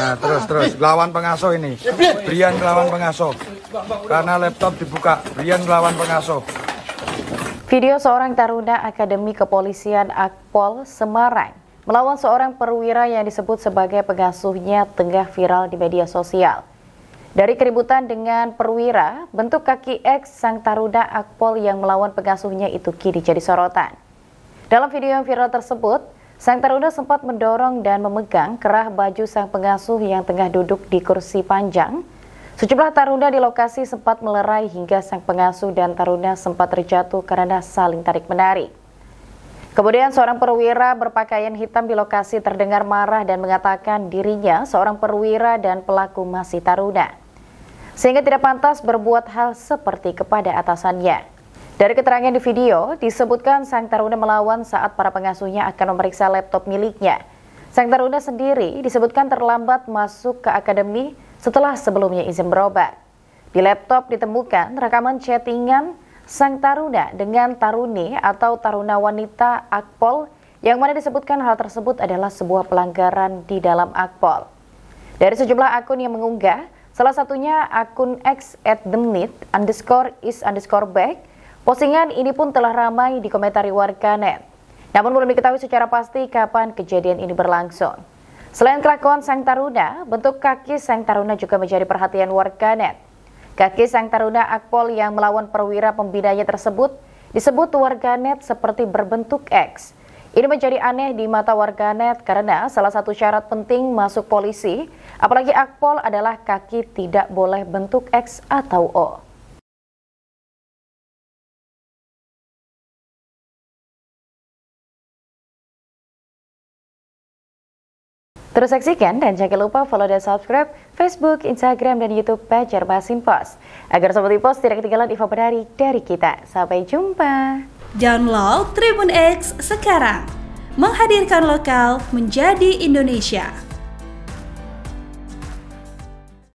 Nah, terus terus lawan pengasuh ini. Brian lawan pengasuh. Karena laptop dibuka, Brian lawan pengasuh. Video seorang taruna Akademi Kepolisian Akpol Semarang melawan seorang perwira yang disebut sebagai pengasuhnya tengah viral di media sosial. Dari keributan dengan perwira, bentuk kaki X sang taruna Akpol yang melawan pengasuhnya itu kini jadi sorotan. Dalam video yang viral tersebut, Sang taruna sempat mendorong dan memegang kerah baju sang pengasuh yang tengah duduk di kursi panjang. Sejumlah taruna di lokasi sempat melerai hingga sang pengasuh dan taruna sempat terjatuh karena saling tarik-menarik. Kemudian seorang perwira berpakaian hitam di lokasi terdengar marah dan mengatakan dirinya seorang perwira dan pelaku masih taruna. Sehingga tidak pantas berbuat hal seperti kepada atasannya. Dari keterangan di video, disebutkan sang taruna melawan saat para pengasuhnya akan memeriksa laptop miliknya. Sang taruna sendiri disebutkan terlambat masuk ke akademi setelah sebelumnya izin berobat. Di laptop ditemukan rekaman chattingan sang taruna dengan taruni atau taruna wanita Akpol yang mana disebutkan hal tersebut adalah sebuah pelanggaran di dalam Akpol. Dari sejumlah akun yang mengunggah, salah satunya akun x at the underscore is underscore back Postingan ini pun telah ramai dikomentari warganet. Namun belum diketahui secara pasti kapan kejadian ini berlangsung. Selain kelakuan Sang Taruna, bentuk kaki Sang Taruna juga menjadi perhatian warganet. Kaki Sang Taruna Akpol yang melawan perwira pembinanya tersebut disebut warganet seperti berbentuk X. Ini menjadi aneh di mata warganet karena salah satu syarat penting masuk polisi, apalagi Akpol adalah kaki tidak boleh bentuk X atau O. Terus saksikan dan jangan lupa follow dan subscribe Facebook, Instagram, dan Youtube Banjarmasin Post. Agar Sobat Pos tidak ketinggalan info menarik dari kita. Sampai jumpa. Download Tribun X sekarang. Menghadirkan lokal menjadi Indonesia.